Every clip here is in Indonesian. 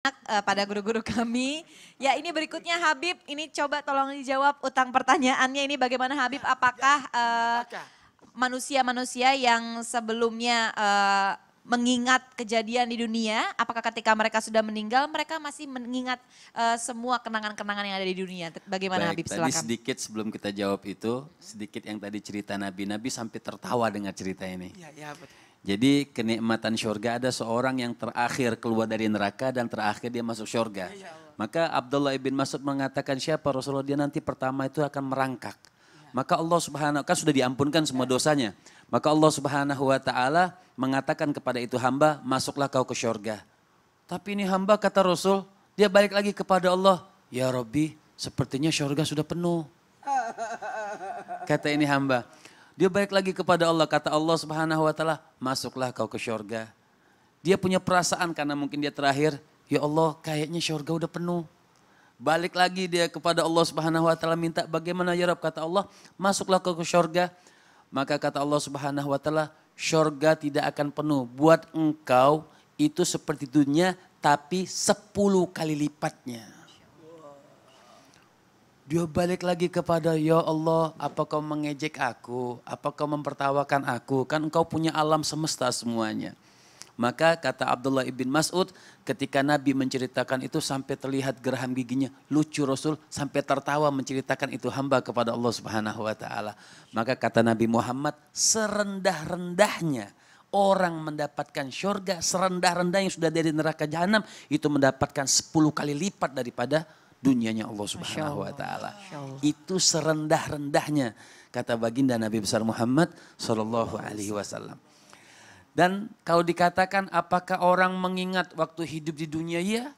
Eh, pada guru-guru kami. Ya ini berikutnya Habib, ini coba tolong dijawab utang pertanyaannya ini bagaimana Habib apakah ya, ya, eh, manusia-manusia uh, yang sebelumnya uh, mengingat kejadian di dunia, apakah ketika mereka sudah meninggal mereka masih mengingat uh, semua kenangan-kenangan yang ada di dunia? Bagaimana Baik, Habib silakan. Tadi sedikit sebelum kita jawab itu, sedikit yang tadi cerita Nabi, Nabi sampai tertawa dengan cerita ini. Iya, iya betul. Jadi kenikmatan syurga ada seorang yang terakhir keluar dari neraka dan terakhir dia masuk syurga. Ya, ya Maka Abdullah ibn Mas'ud mengatakan siapa Rasulullah dia nanti pertama itu akan merangkak. Ya. Maka Allah subhanahu kan sudah diampunkan semua dosanya. Maka Allah subhanahu wa ta'ala mengatakan kepada itu hamba masuklah kau ke syurga. Tapi ini hamba kata Rasul dia balik lagi kepada Allah. Ya Rabbi sepertinya syurga sudah penuh. Kata ini hamba dia balik lagi kepada Allah. Kata Allah subhanahu wa ta'ala, masuklah kau ke syurga. Dia punya perasaan karena mungkin dia terakhir, ya Allah kayaknya syurga udah penuh. Balik lagi dia kepada Allah subhanahu wa ta'ala minta bagaimana ya Rabb? Kata Allah, masuklah kau ke syurga. Maka kata Allah subhanahu wa ta'ala, syurga tidak akan penuh. Buat engkau itu seperti dunia tapi sepuluh kali lipatnya. Dia balik lagi kepada, ya Allah apa kau mengejek aku, apa kau mempertawakan aku, kan engkau punya alam semesta semuanya. Maka kata Abdullah ibn Mas'ud ketika Nabi menceritakan itu sampai terlihat geraham giginya. Lucu Rasul sampai tertawa menceritakan itu hamba kepada Allah subhanahu wa ta'ala. Maka kata Nabi Muhammad serendah-rendahnya orang mendapatkan syurga serendah rendah yang sudah dari neraka jahanam itu mendapatkan sepuluh kali lipat daripada dunianya Allah Subhanahu wa taala. Itu serendah-rendahnya kata baginda Nabi besar Muhammad sallallahu alaihi wasallam. Dan kalau dikatakan apakah orang mengingat waktu hidup di dunia? Ya,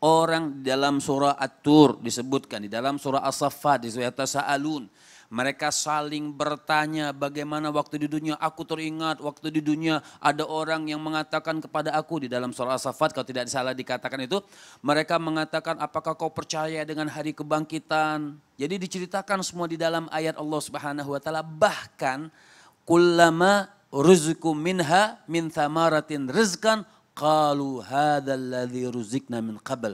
orang dalam surah At-Tur disebutkan, di dalam surah As-Saffat, di surah Tasa'alun. Mereka saling bertanya bagaimana waktu di dunia. Aku teringat waktu di dunia ada orang yang mengatakan kepada aku di dalam surah As-Saffat kalau tidak salah dikatakan itu. Mereka mengatakan apakah kau percaya dengan hari kebangkitan. Jadi diceritakan semua di dalam ayat Allah Subhanahu wa taala bahkan kullama ruzku minha min thamaratin rizqan Qalu hadha alladhi ruzikna min qabl.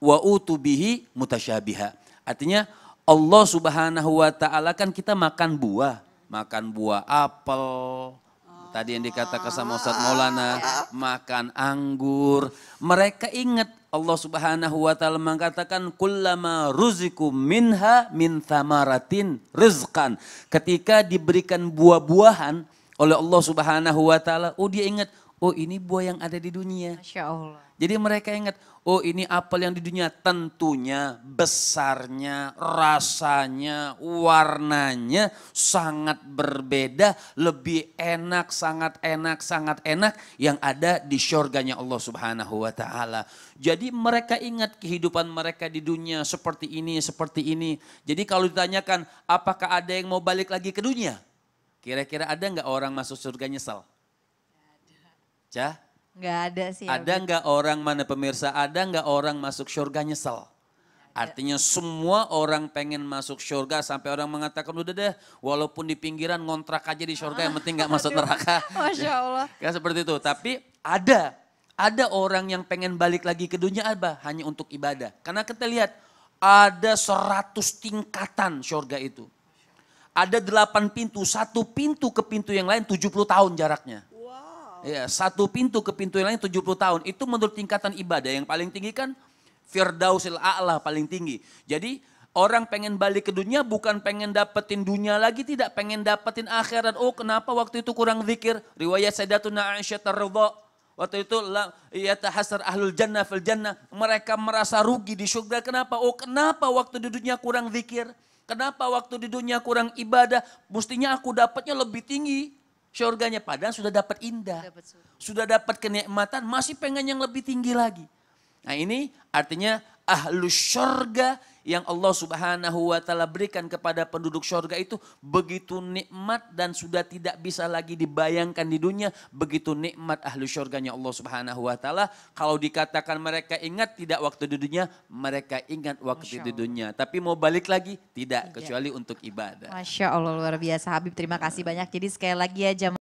wa utu bihi mutasyabiha. Artinya Allah Subhanahu wa taala kan kita makan buah, makan buah apel, tadi yang dikatakan sama Ustaz Maulana, makan anggur. Mereka ingat Allah Subhanahu wa taala mengatakan kullama ruziku minha min thamaratin rizqan. Ketika diberikan buah-buahan, oleh Allah Subhanahu wa taala. Oh dia ingat, oh ini buah yang ada di dunia. Masya Allah. Jadi mereka ingat, oh ini apel yang di dunia tentunya besarnya, rasanya, warnanya sangat berbeda, lebih enak, sangat enak, sangat enak yang ada di syurganya Allah Subhanahu wa taala. Jadi mereka ingat kehidupan mereka di dunia seperti ini, seperti ini. Jadi kalau ditanyakan apakah ada yang mau balik lagi ke dunia? Kira-kira ada nggak orang masuk surga nyesel? Ada. Nggak ada sih. Ya, ada nggak orang mana pemirsa? Ada nggak orang masuk surga nyesel? Artinya semua orang pengen masuk surga sampai orang mengatakan udah deh walaupun di pinggiran ngontrak aja di surga yang penting nggak masuk neraka. Masya Allah. Kan seperti itu. Tapi ada ada orang yang pengen balik lagi ke dunia apa? Hanya untuk ibadah. Karena kita lihat ada seratus tingkatan surga itu. Ada delapan pintu, satu pintu ke pintu yang lain 70 tahun jaraknya. Wow. Ya, satu pintu ke pintu yang lain 70 tahun. Itu menurut tingkatan ibadah yang paling tinggi kan Firdausil A'la paling tinggi. Jadi orang pengen balik ke dunia bukan pengen dapetin dunia lagi tidak pengen dapetin akhirat. Oh kenapa waktu itu kurang zikir? Riwayat Sayyidatuna Aisyah tarudha Waktu itu ya tahasar ahlul jannah fil jannah. Mereka merasa rugi di syurga. Kenapa? Oh kenapa waktu di dunia kurang zikir? Kenapa waktu di dunia kurang ibadah, mestinya aku dapatnya lebih tinggi syurganya. Padahal sudah dapat indah, dapat sudah dapat kenikmatan, masih pengen yang lebih tinggi lagi. Nah ini artinya ahlu syurga yang Allah Subhanahu wa taala berikan kepada penduduk syurga itu begitu nikmat dan sudah tidak bisa lagi dibayangkan di dunia begitu nikmat ahli syurganya Allah Subhanahu wa taala. Kalau dikatakan mereka ingat tidak waktu di dunia, mereka ingat waktu di dunia. Tapi mau balik lagi tidak, tidak. kecuali untuk ibadah. Masya Allah luar biasa Habib terima kasih nah. banyak. Jadi sekali lagi ya jam